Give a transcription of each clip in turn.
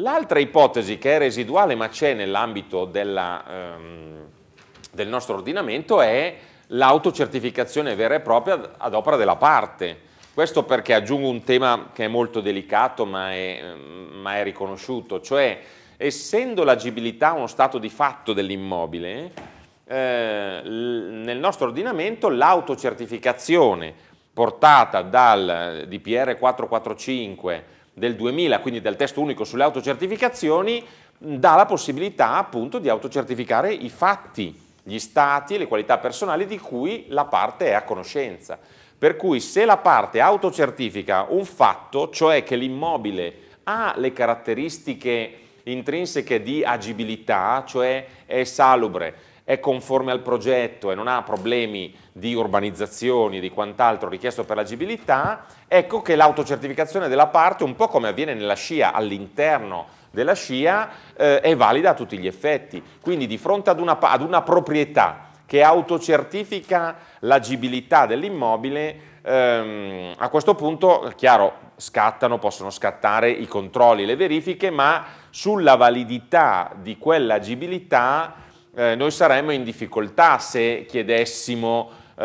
L'altra ipotesi che è residuale ma c'è nell'ambito ehm, del nostro ordinamento è l'autocertificazione vera e propria ad opera della parte. Questo perché aggiungo un tema che è molto delicato ma è, ehm, ma è riconosciuto, cioè essendo l'agibilità uno stato di fatto dell'immobile, eh, nel nostro ordinamento l'autocertificazione portata dal eh, DPR 445 del 2000, quindi del testo unico sulle autocertificazioni, dà la possibilità appunto di autocertificare i fatti, gli stati e le qualità personali di cui la parte è a conoscenza. Per cui se la parte autocertifica un fatto, cioè che l'immobile ha le caratteristiche intrinseche di agibilità, cioè è salubre, è conforme al progetto e non ha problemi di urbanizzazioni e di quant'altro richiesto per l'agibilità, ecco che l'autocertificazione della parte, un po' come avviene nella scia all'interno della scia, eh, è valida a tutti gli effetti. Quindi di fronte ad una, ad una proprietà che autocertifica l'agibilità dell'immobile, ehm, a questo punto, chiaro, scattano, possono scattare i controlli, le verifiche, ma sulla validità di quell'agibilità eh, noi saremmo in difficoltà se chiedessimo eh,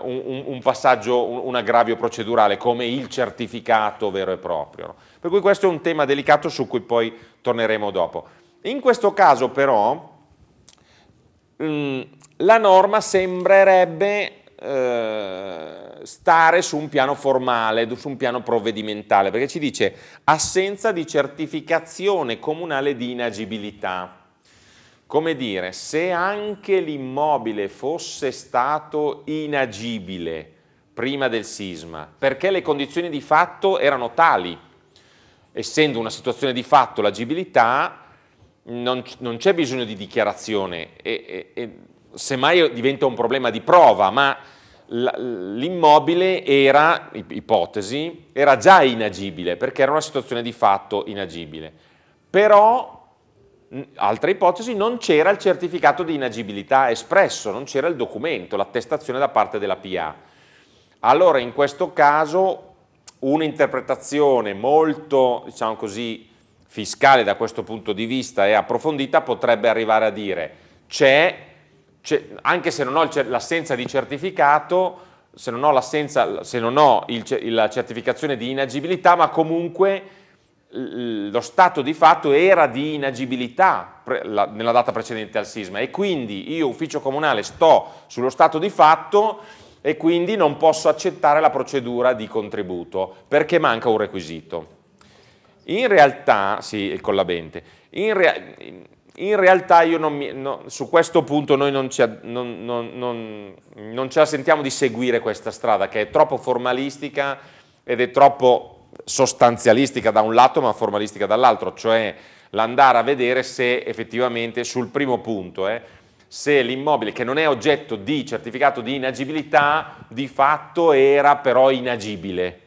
un, un, passaggio, un, un, aggravio procedurale come il certificato vero e proprio. No? Per cui questo è un tema delicato su cui poi torneremo dopo. In questo caso però mm, la norma sembrerebbe eh, stare su un piano formale, su un piano provvedimentale, perché ci dice assenza di certificazione comunale di inagibilità. Come dire, se anche l'immobile fosse stato inagibile prima del sisma, perché le condizioni di fatto erano tali, essendo una situazione di fatto l'agibilità, non, non c'è bisogno di dichiarazione e, e, e semmai diventa un problema di prova, ma l'immobile era, ipotesi, era già inagibile, perché era una situazione di fatto inagibile. Però altra ipotesi, non c'era il certificato di inagibilità espresso, non c'era il documento, l'attestazione da parte della PA. Allora in questo caso un'interpretazione molto, diciamo così, fiscale da questo punto di vista e approfondita potrebbe arrivare a dire c'è, anche se non ho l'assenza di certificato, se non ho, se non ho il, la certificazione di inagibilità, ma comunque lo stato di fatto era di inagibilità nella data precedente al sisma e quindi io ufficio comunale sto sullo stato di fatto e quindi non posso accettare la procedura di contributo perché manca un requisito. In realtà, sì, il collabente, in, rea in realtà mi, no, su questo punto noi non ci, non, non, non ce la sentiamo di seguire questa strada che è troppo formalistica ed è troppo sostanzialistica da un lato ma formalistica dall'altro, cioè l'andare a vedere se effettivamente sul primo punto, eh, se l'immobile che non è oggetto di certificato di inagibilità di fatto era però inagibile.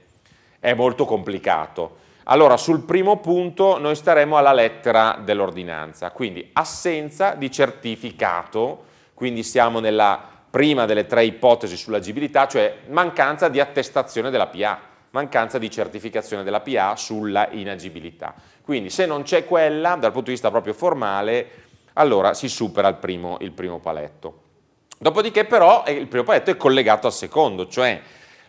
È molto complicato. Allora, sul primo punto noi staremo alla lettera dell'ordinanza, quindi assenza di certificato, quindi siamo nella prima delle tre ipotesi sull'agibilità, cioè mancanza di attestazione della PA mancanza di certificazione della PA sulla inagibilità. Quindi se non c'è quella, dal punto di vista proprio formale, allora si supera il primo, il primo paletto. Dopodiché però il primo paletto è collegato al secondo, cioè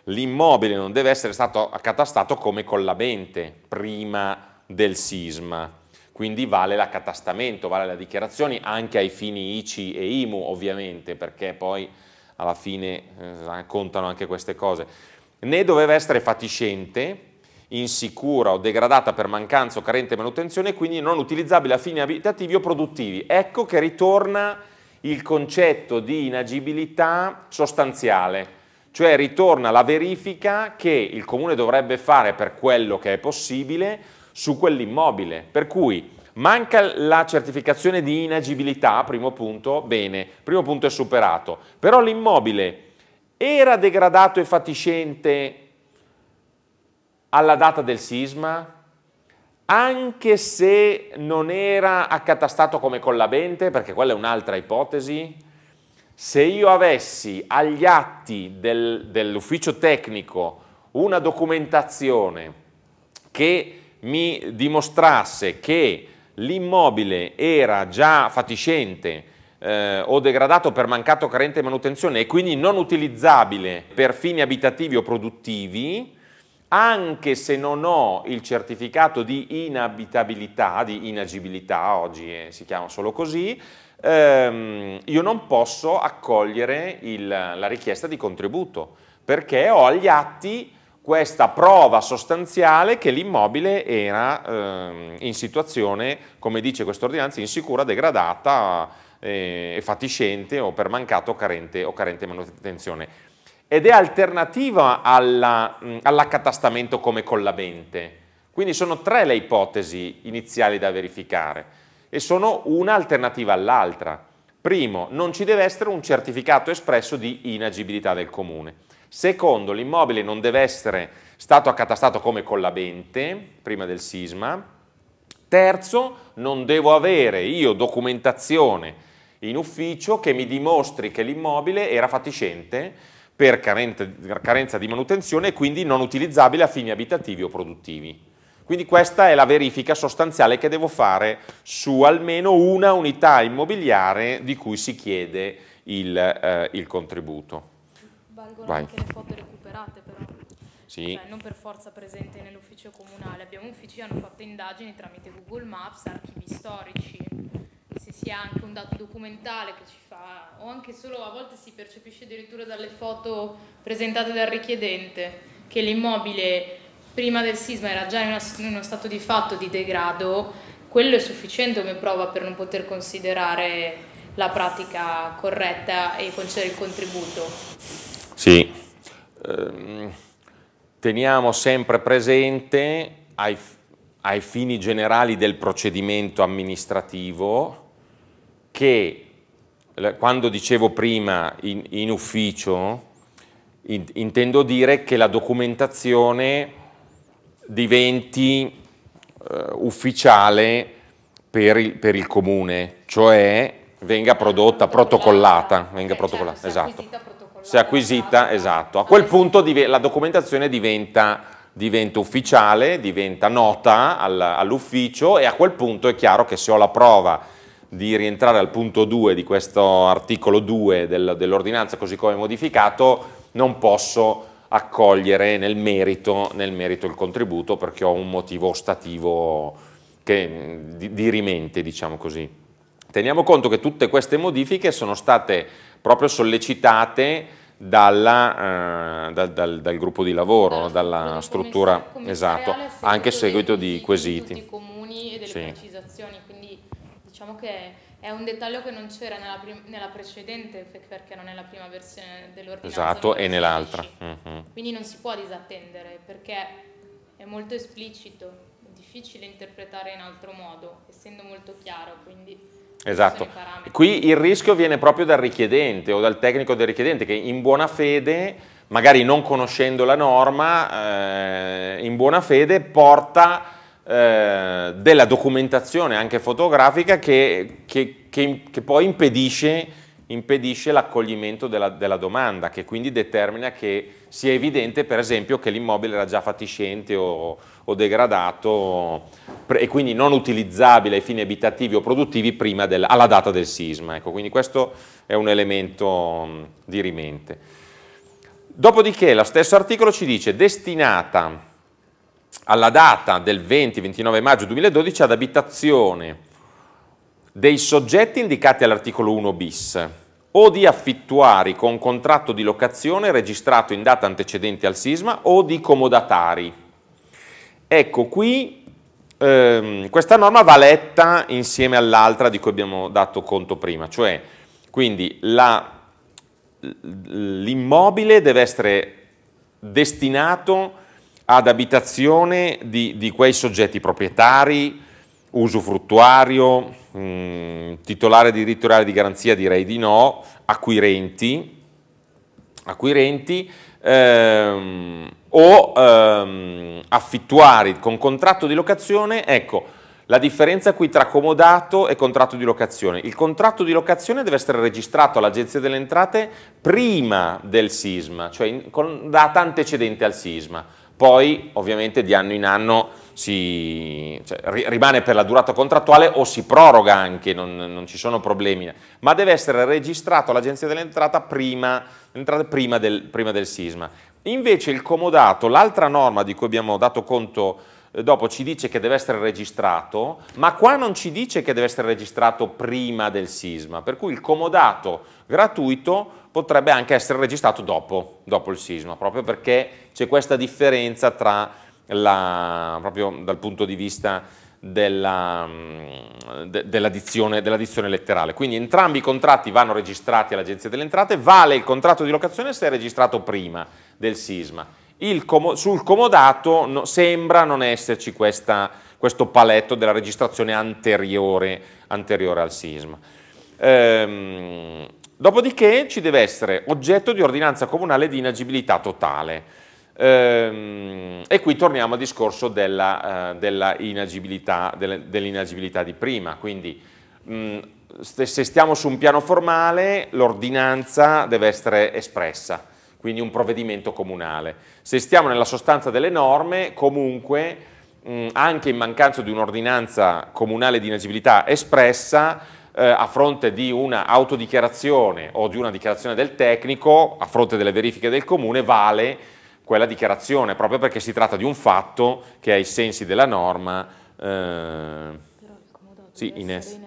l'immobile non deve essere stato accatastato come collabente prima del sisma, quindi vale l'accatastamento, vale la dichiarazione anche ai fini ICI e IMU ovviamente, perché poi alla fine eh, contano anche queste cose né doveva essere fatiscente, insicura o degradata per mancanza o carente manutenzione quindi non utilizzabile a fini abitativi o produttivi. Ecco che ritorna il concetto di inagibilità sostanziale, cioè ritorna la verifica che il comune dovrebbe fare per quello che è possibile su quell'immobile. Per cui manca la certificazione di inagibilità, primo punto, bene, primo punto è superato, però l'immobile era degradato e fatiscente alla data del sisma, anche se non era accatastato come collabente, perché quella è un'altra ipotesi, se io avessi agli atti del, dell'ufficio tecnico una documentazione che mi dimostrasse che l'immobile era già fatiscente eh, o degradato per mancato carente manutenzione e quindi non utilizzabile per fini abitativi o produttivi, anche se non ho il certificato di inabitabilità, di inagibilità, oggi eh, si chiama solo così, ehm, io non posso accogliere il, la richiesta di contributo perché ho agli atti questa prova sostanziale che l'immobile era ehm, in situazione, come dice questa ordinanza, insicura, degradata, eh, fatiscente o per mancato o carente, o carente manutenzione. Ed è alternativa all'accatastamento all come collabente. Quindi sono tre le ipotesi iniziali da verificare e sono una alternativa all'altra. Primo, non ci deve essere un certificato espresso di inagibilità del comune. Secondo, l'immobile non deve essere stato accatastato come collabente prima del sisma. Terzo, non devo avere io documentazione in ufficio che mi dimostri che l'immobile era fatiscente per carenza di manutenzione e quindi non utilizzabile a fini abitativi o produttivi. Quindi questa è la verifica sostanziale che devo fare su almeno una unità immobiliare di cui si chiede il, eh, il contributo. Valgono Vai. anche le foto recuperate però. Sì. Cioè, non per forza presente nell'ufficio comunale. Abbiamo uffici che hanno fatto indagini tramite Google Maps, archivi storici, se si anche un dato documentale che ci fa, o anche solo a volte si percepisce addirittura dalle foto presentate dal richiedente, che l'immobile prima del sisma era già in, uno stato di fatto di degrado, quello è sufficiente come prova per non poter considerare la pratica corretta e concedere il contributo. Sì, ehm, teniamo sempre presente ai, ai fini generali del procedimento amministrativo che quando dicevo prima in, in ufficio, in, intendo dire che la documentazione diventi eh, ufficiale per il, per il, comune, cioè venga prodotta, protocollata, venga protocollata, cioè, esatto. Se acquisita, esatto. A quel punto la documentazione diventa, diventa ufficiale, diventa nota all'ufficio e a quel punto è chiaro che se ho la prova di rientrare al punto 2 di questo articolo 2 del, dell'ordinanza così come modificato, non posso accogliere nel merito, nel merito, il contributo perché ho un motivo ostativo che, mm, di, di rimente, diciamo così. Teniamo conto che tutte queste modifiche sono state proprio sollecitate dalla, eh, dal, dal, dal, gruppo di lavoro, dalla struttura, esatto, anche a seguito di quesiti. Sì diciamo che è un dettaglio che non c'era nella, nella precedente perché non è la prima versione dell'ordinanza. Esatto, e nell'altra. Mm-hmm. Quindi non si può disattendere perché è molto esplicito, è difficile interpretare in altro modo, essendo molto chiaro, quindi... Esatto, qui il rischio viene proprio dal richiedente o dal tecnico del richiedente che in buona fede, magari non conoscendo la norma, eh, in buona fede porta eh, della documentazione anche fotografica che, che, che, che poi impedisce, impedisce l'accoglimento della, della, domanda, che quindi determina che sia evidente per esempio che l'immobile era già fatiscente o, o degradato e quindi non utilizzabile ai fini abitativi o produttivi prima del, alla data del sisma. Ecco, quindi questo è un elemento di rimente. Dopodiché lo stesso articolo ci dice destinata alla data del 20-29 maggio 2012 ad abitazione dei soggetti indicati all'articolo 1 bis o di affittuari con contratto di locazione registrato in data antecedente al sisma o di comodatari. Ecco qui ehm, questa norma va letta insieme all'altra di cui abbiamo dato conto prima, cioè quindi l'immobile deve essere destinato ad abitazione di, di quei soggetti proprietari, usufruttuario, mh, mm, titolare di diritto reale di garanzia direi di no, acquirenti, acquirenti ehm, o ehm, affittuari con contratto di locazione, ecco, la differenza qui tra comodato e contratto di locazione. Il contratto di locazione deve essere registrato all'Agenzia delle Entrate prima del sisma, cioè in, con data antecedente al sisma. Poi ovviamente di anno in anno si, cioè, rimane per la durata contrattuale o si proroga anche, non, non ci sono problemi, ma deve essere registrato all'agenzia dell'entrata prima, prima, del, prima del sisma. Invece il comodato, l'altra norma di cui abbiamo dato conto eh, dopo ci dice che deve essere registrato, ma qua non ci dice che deve essere registrato prima del sisma, per cui il comodato gratuito potrebbe anche essere registrato dopo, dopo il sisma, proprio perché c'è questa differenza tra la, proprio dal punto di vista mm, dell'addizione de, della, dizione, letterale. Quindi entrambi i contratti vanno registrati all'Agenzia delle Entrate, vale il contratto di locazione se è registrato prima del sisma com sul comodato no, sembra non esserci questa, questo paletto della registrazione anteriore, anteriore al sisma. Ehm, dopodiché ci deve essere oggetto di ordinanza comunale di inagibilità totale. Ehm, e qui torniamo al discorso eh, dell'inagibilità dell di prima, quindi se stiamo su un piano formale l'ordinanza deve essere espressa, quindi un provvedimento comunale. Se stiamo nella sostanza delle norme, comunque, mh, anche in mancanza di un'ordinanza comunale di inagibilità espressa, eh, a fronte di una autodichiarazione o di una dichiarazione del tecnico, a fronte delle verifiche del comune, vale quella dichiarazione, proprio perché si tratta di un fatto che ai sensi della norma... Eh, sì, Ines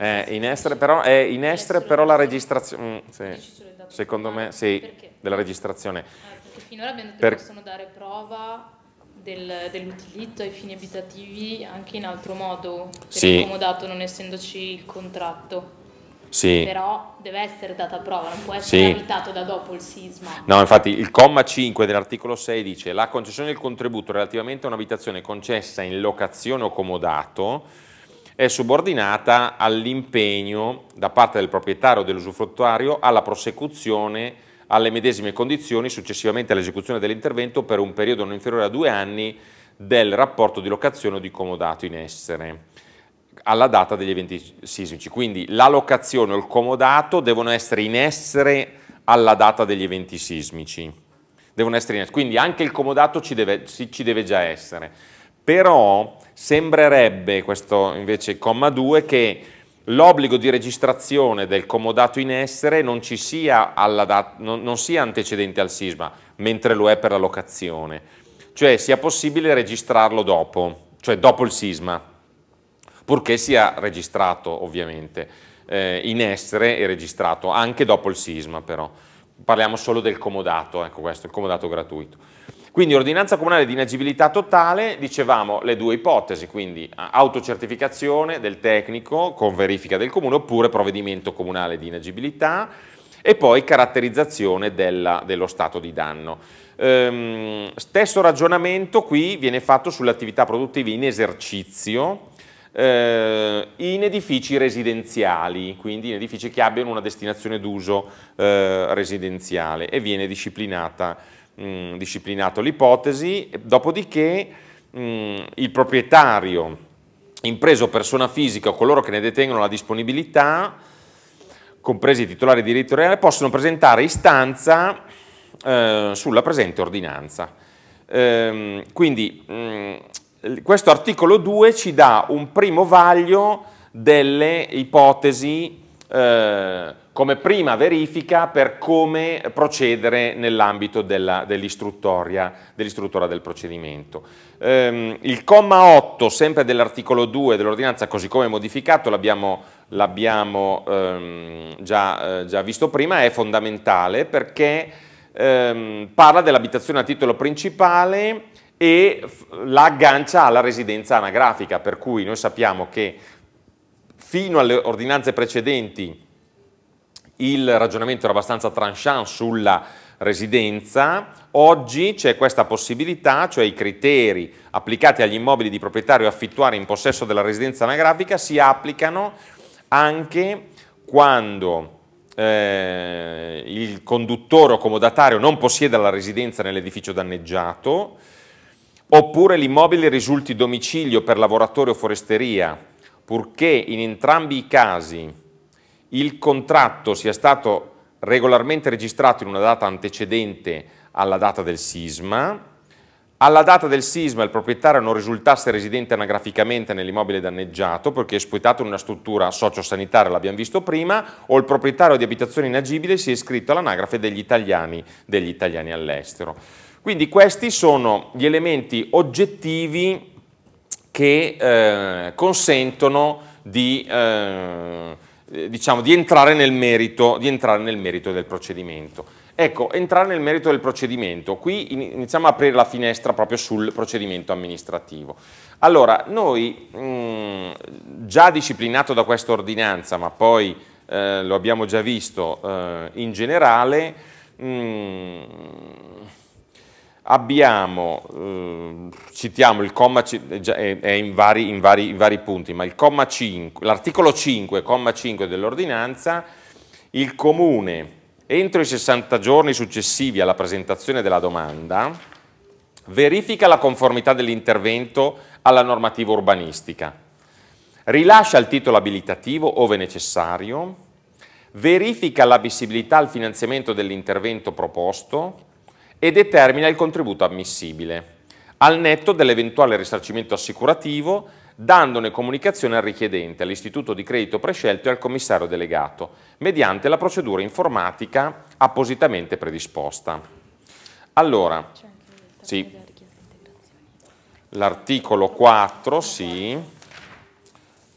è in estere, però, eh, in estere però la registrazione... Mm, sì. Secondo me sì, perché? della registrazione. Ah, perché finora abbiamo detto per... che possono dare prova del, dell'utilizzo ai fini abitativi anche in altro modo, per sì. accomodato non essendoci il contratto. Sì. Però deve essere data prova, non può essere sì. abitato da dopo il sisma. No, infatti il comma 5 dell'articolo 6 dice la concessione del contributo relativamente a un'abitazione concessa in locazione o comodato è subordinata all'impegno da parte del proprietario o dell'usufruttuario alla prosecuzione alle medesime condizioni successivamente all'esecuzione dell'intervento per un periodo non inferiore a due anni del rapporto di locazione o di comodato in essere alla data degli eventi sismici. Quindi la locazione o il comodato devono essere in essere alla data degli eventi sismici. Quindi anche il comodato ci deve, ci deve già essere. Però sembrerebbe, questo invece il comma 2, che l'obbligo di registrazione del comodato in essere non, sia, dat- non, non sia antecedente al sisma, mentre lo è per la locazione. Cioè sia possibile registrarlo dopo, cioè dopo il sisma, purché sia registrato ovviamente, eh, in essere e registrato anche dopo il sisma però. Parliamo solo del comodato, ecco questo, il comodato gratuito. Quindi ordinanza comunale di inagibilità totale, dicevamo le due ipotesi, quindi eh, autocertificazione del tecnico con verifica del comune oppure provvedimento comunale di inagibilità e poi caratterizzazione della, dello stato di danno. Ehm, stesso ragionamento qui viene fatto sulle attività produttive in esercizio eh, in edifici residenziali, quindi in edifici che abbiano una destinazione d'uso eh, residenziale e viene disciplinata mh, mm, disciplinato l'ipotesi, dopodiché mh, mm, il proprietario, impreso persona fisica o coloro che ne detengono la disponibilità, compresi i titolari di diritto reale, possono presentare istanza eh, sulla presente ordinanza. Ehm, quindi mh, mm, questo articolo 2 ci dà un primo vaglio delle ipotesi eh, come prima verifica per come procedere nell'ambito dell'istruttoria dell del procedimento. Ehm, il comma 8, sempre dell'articolo 2 dell'ordinanza, così come modificato, l'abbiamo ehm, già, eh, già, visto prima, è fondamentale perché ehm, parla dell'abitazione a titolo principale e la aggancia alla residenza anagrafica, per cui noi sappiamo che fino alle ordinanze precedenti il ragionamento era abbastanza tranchant sulla residenza, oggi c'è questa possibilità, cioè i criteri applicati agli immobili di proprietario affittuario in possesso della residenza anagrafica si applicano anche quando eh, il conduttore o comodatario non possieda la residenza nell'edificio danneggiato, oppure l'immobile risulti domicilio per lavoratore o foresteria purché in entrambi i casi il contratto sia stato regolarmente registrato in una data antecedente alla data del sisma, alla data del sisma il proprietario non risultasse residente anagraficamente nell'immobile danneggiato perché è espoitato in una struttura sociosanitaria, l'abbiamo visto prima, o il proprietario di abitazione inagibile si è iscritto all'anagrafe degli italiani, degli italiani all'estero. Quindi questi sono gli elementi oggettivi che eh, consentono di, eh, diciamo, di, entrare merito, di, entrare nel merito, del procedimento. Ecco, entrare nel merito del procedimento, qui iniziamo a aprire la finestra proprio sul procedimento amministrativo. Allora, noi mh, mm, già disciplinato da questa ordinanza, ma poi eh, lo abbiamo già visto eh, in generale, mh, mm, Abbiamo, eh, citiamo il comma, eh, eh, è in vari, in vari, in vari punti, ma l'articolo 5, comma 5 dell'ordinanza, il comune entro i 60 giorni successivi alla presentazione della domanda verifica la conformità dell'intervento alla normativa urbanistica, rilascia il titolo abilitativo ove necessario, verifica l'ammissibilità al finanziamento dell'intervento proposto, e determina il contributo ammissibile, al netto dell'eventuale risarcimento assicurativo, dandone comunicazione al richiedente, all'istituto di credito prescelto e al commissario delegato, mediante la procedura informatica appositamente predisposta. Allora, sì, l'articolo 4, sì,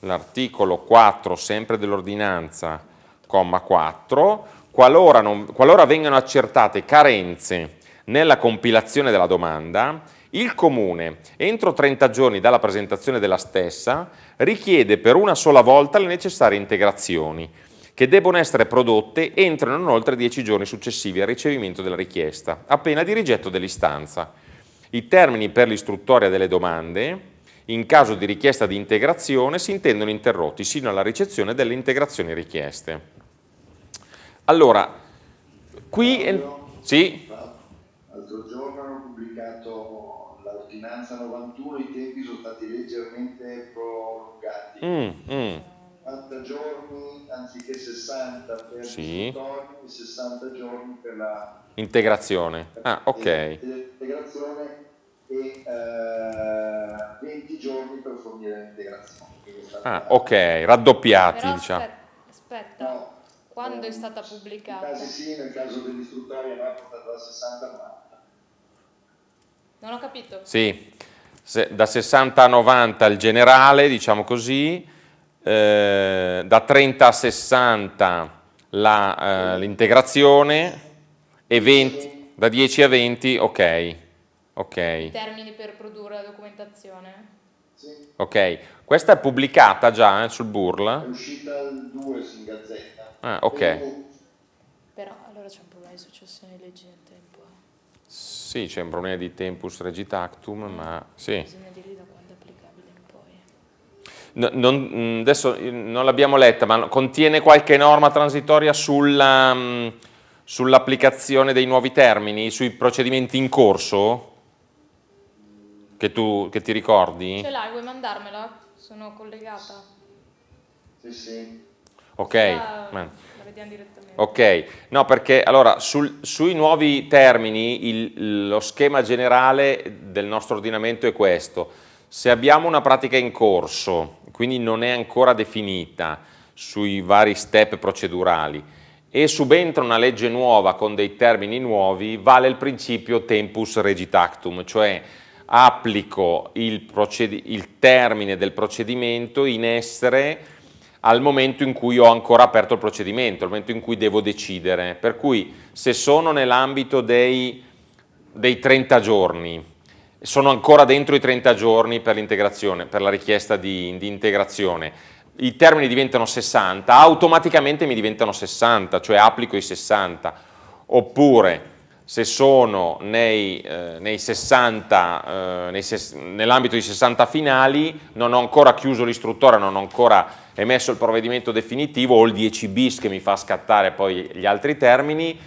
l'articolo 4 sempre dell'ordinanza, comma 4, qualora, non, qualora vengano accertate carenze nella compilazione della domanda, il Comune, entro 30 giorni dalla presentazione della stessa, richiede per una sola volta le necessarie integrazioni, che debbono essere prodotte entro non oltre 10 giorni successivi al ricevimento della richiesta, appena di rigetto dell'istanza. I termini per l'istruttoria delle domande, in caso di richiesta di integrazione, si intendono interrotti sino alla ricezione delle integrazioni richieste. Allora, qui... È... Sì? L'altro giorno hanno pubblicato l'ordinanza 91, i tempi sono stati leggermente prolungati. Mm, mm. 50 giorni anziché 60 per sì. i e 60 giorni per la integrazione. Per ah, eh, ok. L'integrazione e uh, eh, 20 giorni per fornire l'integrazione. Ah, ok, raddoppiati, Però, diciamo. Aspetta, no, quando è eh, stata pubblicata? Nel caso sì, nel caso dell'istruttoria era portata da 60 ma non ho capito. Sì, Se, da 60 a 90 il generale, diciamo così, eh, da 30 a 60 eh, l'integrazione eh, e 20, da 10 a 20, ok. okay. Termini per produrre la documentazione? Sì. Ok, questa è pubblicata già eh, sul Burla? È uscita il 2 in Gazzetta. Ah, ok. Però allora c'è un problema di successione leggera. Sì, c'è un problema di tempus regitactum, mm. ma sì. Bisogna dirgli quando applicabile poi. No, non, mm, adesso mm, non l'abbiamo letta, ma contiene qualche norma transitoria sull'applicazione sull dei nuovi termini, sui procedimenti in corso? Che tu che ti ricordi? Ce l'hai, vuoi mandarmela? Sono collegata. Sì, sì. Ok. La vediamo direttamente. Ok, no perché allora sul, sui nuovi termini il, lo schema generale del nostro ordinamento è questo. Se abbiamo una pratica in corso, quindi non è ancora definita sui vari step procedurali, e subentra una legge nuova con dei termini nuovi, vale il principio tempus regitactum, cioè applico il, il termine del procedimento in essere al momento in cui ho ancora aperto il procedimento, al momento in cui devo decidere. Per cui se sono nell'ambito dei, dei 30 giorni, sono ancora dentro i 30 giorni per l'integrazione, per la richiesta di, di integrazione, i termini diventano 60, automaticamente mi diventano 60, cioè applico i 60. Oppure se sono eh, eh, nell'ambito di 60 finali, non ho ancora chiuso l'istruttore, non ho ancora emesso il provvedimento definitivo o il 10 bis che mi fa scattare poi gli altri termini,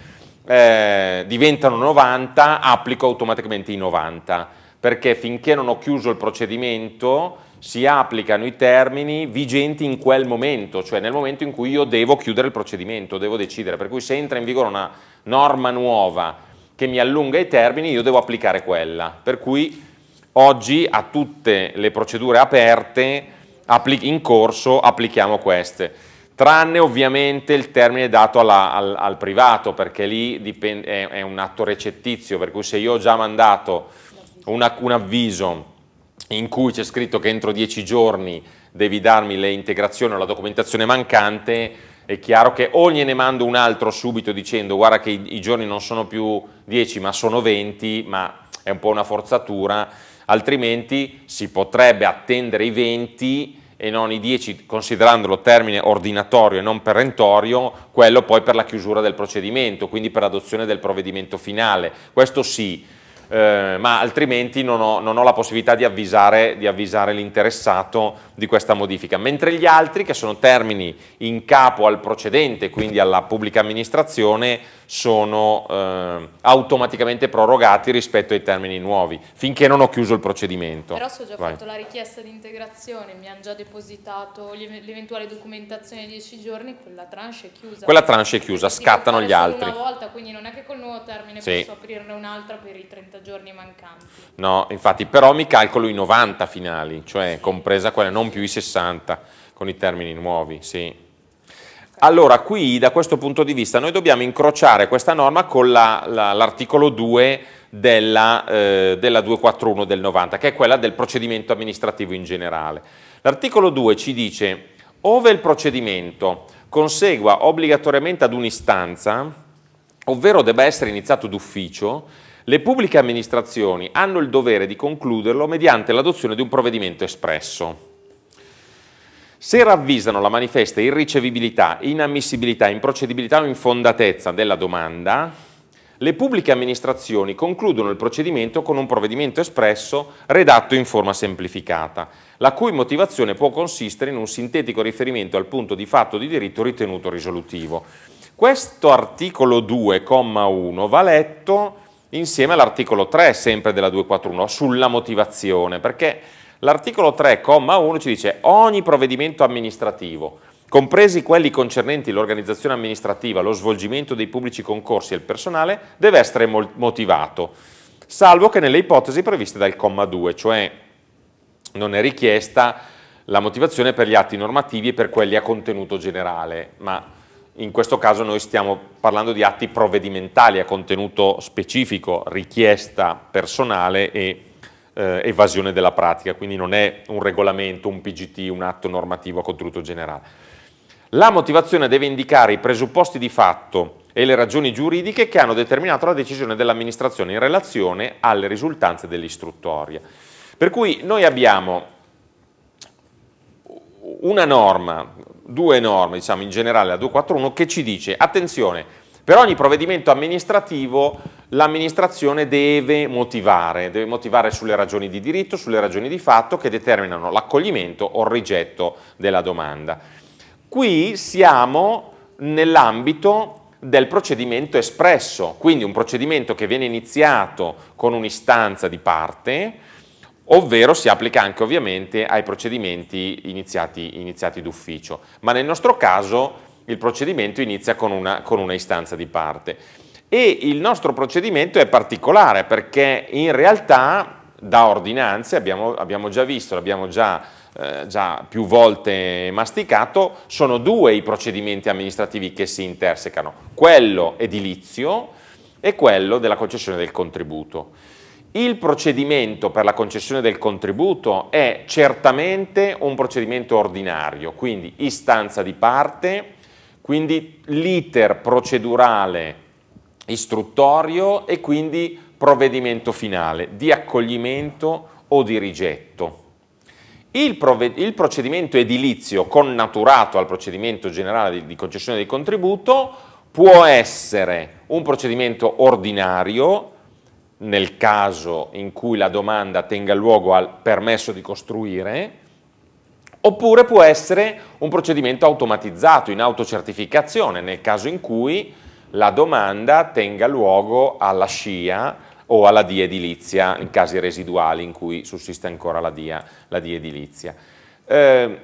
eh, diventano 90, applico automaticamente i 90, perché finché non ho chiuso il procedimento si applicano i termini vigenti in quel momento, cioè nel momento in cui io devo chiudere il procedimento, devo decidere, per cui se entra in vigore una norma nuova che mi allunga i termini, io devo applicare quella. Per cui oggi a tutte le procedure aperte in corso applichiamo queste, tranne ovviamente il termine dato alla, al, al, privato, perché lì dipende, è, è, un atto recettizio, per cui se io ho già mandato una, un avviso in cui c'è scritto che entro 10 giorni devi darmi le integrazioni o la documentazione mancante, è chiaro che o gliene mando un altro subito dicendo guarda che i, i giorni non sono più 10 ma sono 20, ma è un po' una forzatura, altrimenti si potrebbe attendere i 20 e non i 10 considerandolo termine ordinatorio e non perentorio, quello poi per la chiusura del procedimento, quindi per l'adozione del provvedimento finale. Questo sì, eh, ma altrimenti non ho, non ho, la possibilità di avvisare, di avvisare l'interessato di questa modifica. Mentre gli altri, che sono termini in capo al procedente, quindi alla pubblica amministrazione, sono eh, automaticamente prorogati rispetto ai termini nuovi, finché non ho chiuso il procedimento. Però se ho già Vai. fatto la richiesta di integrazione, mi hanno già depositato l'eventuale documentazione di 10 giorni, quella tranche è chiusa. Quella tranche è chiusa, scattano gli altri. Una volta, quindi non è che col nuovo termine sì. posso aprirne un'altra per i 30 giorni mancanti. No, infatti, però mi calcolo i 90 finali, cioè sì. compresa quella, non più i 60 con i termini nuovi, sì. Allora, qui da questo punto di vista noi dobbiamo incrociare questa norma con l'articolo la, la, 2 della, eh, della 241 del 90, che è quella del procedimento amministrativo in generale. L'articolo 2 ci dice, ove il procedimento consegua obbligatoriamente ad un'istanza, ovvero debba essere iniziato d'ufficio, le pubbliche amministrazioni hanno il dovere di concluderlo mediante l'adozione di un provvedimento espresso. Se ravvisano la manifesta irricevibilità, inammissibilità, improcedibilità o infondatezza della domanda, le pubbliche amministrazioni concludono il procedimento con un provvedimento espresso redatto in forma semplificata, la cui motivazione può consistere in un sintetico riferimento al punto di fatto di diritto ritenuto risolutivo. Questo articolo 2,1 va letto insieme all'articolo 3, sempre della 241, sulla motivazione, perché L'articolo 3, comma 1 ci dice ogni provvedimento amministrativo, compresi quelli concernenti l'organizzazione amministrativa, lo svolgimento dei pubblici concorsi e il personale, deve essere motivato, salvo che nelle ipotesi previste dal comma 2, cioè non è richiesta la motivazione per gli atti normativi e per quelli a contenuto generale, ma in questo caso noi stiamo parlando di atti provvedimentali a contenuto specifico, richiesta personale e eh, evasione della pratica, quindi non è un regolamento, un PGT, un atto normativo a contenuto generale. La motivazione deve indicare i presupposti di fatto e le ragioni giuridiche che hanno determinato la decisione dell'amministrazione in relazione alle risultanze dell'istruttoria. Per cui noi abbiamo una norma, due norme, diciamo in generale la 241, che ci dice, attenzione, per ogni provvedimento amministrativo l'amministrazione deve motivare, deve motivare sulle ragioni di diritto, sulle ragioni di fatto che determinano l'accoglimento o il rigetto della domanda. Qui siamo nell'ambito del procedimento espresso, quindi un procedimento che viene iniziato con un'istanza di parte, ovvero si applica anche ovviamente ai procedimenti iniziati, iniziati d'ufficio, ma nel nostro caso il procedimento inizia con una, con una istanza di parte. E il nostro procedimento è particolare perché in realtà da ordinanze, abbiamo, abbiamo già visto, l'abbiamo già, eh, già più volte masticato, sono due i procedimenti amministrativi che si intersecano, quello edilizio e quello della concessione del contributo. Il procedimento per la concessione del contributo è certamente un procedimento ordinario, quindi istanza di parte, quindi l'iter procedurale istruttorio e quindi provvedimento finale di accoglimento o di rigetto. Il, il, procedimento edilizio connaturato al procedimento generale di, di concessione del contributo può essere un procedimento ordinario nel caso in cui la domanda tenga luogo al permesso di costruire, oppure può essere un procedimento automatizzato in autocertificazione nel caso in cui la domanda tenga luogo alla SCIA o alla DIA edilizia, in casi residuali in cui sussiste ancora la DIA, la DIA edilizia. Eh,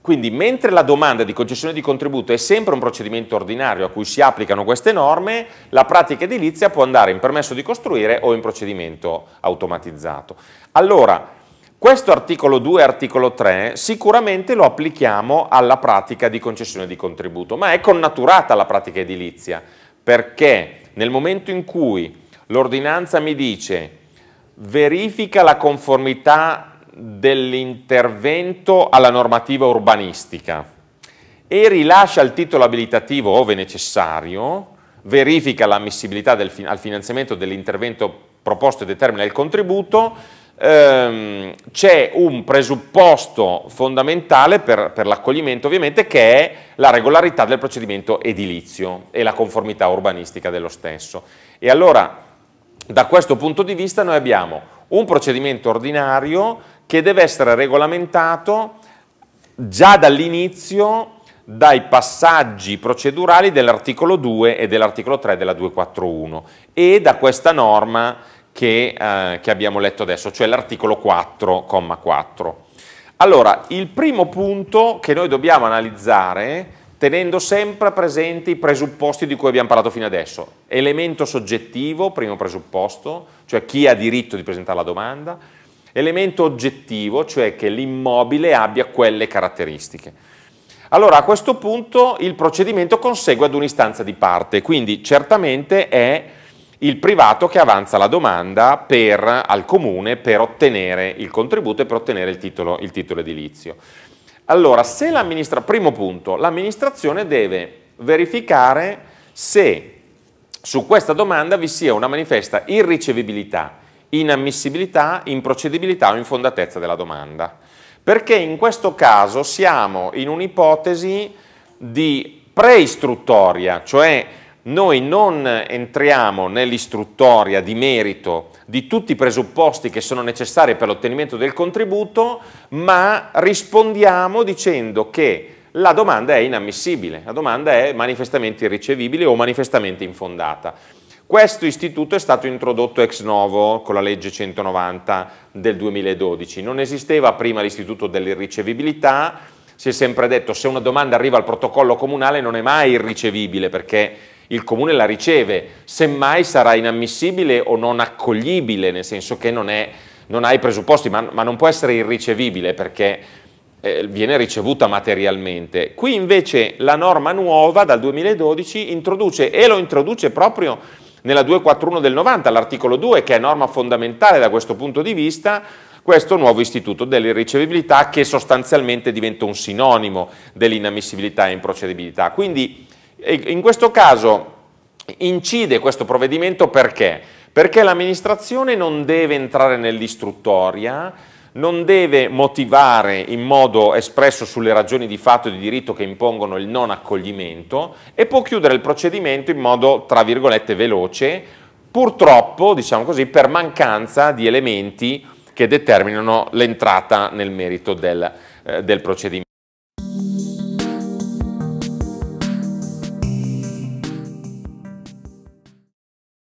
quindi mentre la domanda di concessione di contributo è sempre un procedimento ordinario a cui si applicano queste norme, la pratica edilizia può andare in permesso di costruire o in procedimento automatizzato. Allora, questo articolo 2 e articolo 3 sicuramente lo applichiamo alla pratica di concessione di contributo, ma è connaturata la pratica edilizia, perché nel momento in cui l'ordinanza mi dice verifica la conformità dell'intervento alla normativa urbanistica e rilascia il titolo abilitativo ove necessario, verifica l'ammissibilità al finanziamento dell'intervento proposto e determina il contributo, ehm, c'è un presupposto fondamentale per, per l'accoglimento ovviamente che è la regolarità del procedimento edilizio e la conformità urbanistica dello stesso. E allora da questo punto di vista noi abbiamo un procedimento ordinario che deve essere regolamentato già dall'inizio dai passaggi procedurali dell'articolo 2 e dell'articolo 3 della 241 e da questa norma che, eh, che abbiamo letto adesso, cioè l'articolo 4,4. Allora, il primo punto che noi dobbiamo analizzare tenendo sempre presenti i presupposti di cui abbiamo parlato fino adesso. Elemento soggettivo, primo presupposto, cioè chi ha diritto di presentare la domanda. Elemento oggettivo, cioè che l'immobile abbia quelle caratteristiche. Allora a questo punto il procedimento consegue ad un'istanza di parte, quindi certamente è il privato che avanza la domanda per, al comune per ottenere il contributo e per ottenere il titolo, il titolo edilizio. Allora, primo punto, l'amministrazione deve verificare se su questa domanda vi sia una manifesta irricevibilità, inammissibilità, improcedibilità o infondatezza della domanda. Perché in questo caso siamo in un'ipotesi di preistruttoria, cioè noi non entriamo nell'istruttoria di merito di tutti i presupposti che sono necessari per l'ottenimento del contributo, ma rispondiamo dicendo che la domanda è inammissibile, la domanda è manifestamente irricevibile o manifestamente infondata. Questo istituto è stato introdotto ex novo con la legge 190 del 2012, non esisteva prima l'istituto dell'irricevibilità, si è sempre detto se una domanda arriva al protocollo comunale non è mai irricevibile perché il comune la riceve, semmai sarà inammissibile o non accoglibile, nel senso che non, è, non ha i presupposti, ma, ma, non può essere irricevibile perché eh, viene ricevuta materialmente. Qui invece la norma nuova dal 2012 introduce, e lo introduce proprio nella 241 del 90, l'articolo 2, che è norma fondamentale da questo punto di vista, questo nuovo istituto dell'irricevibilità che sostanzialmente diventa un sinonimo dell'inammissibilità e improcedibilità. Quindi e in questo caso incide questo provvedimento perché? Perché l'amministrazione non deve entrare nell'istruttoria, non deve motivare in modo espresso sulle ragioni di fatto e di diritto che impongono il non accoglimento e può chiudere il procedimento in modo, tra virgolette, veloce, purtroppo, diciamo così, per mancanza di elementi che determinano l'entrata nel merito del, eh, del procedimento.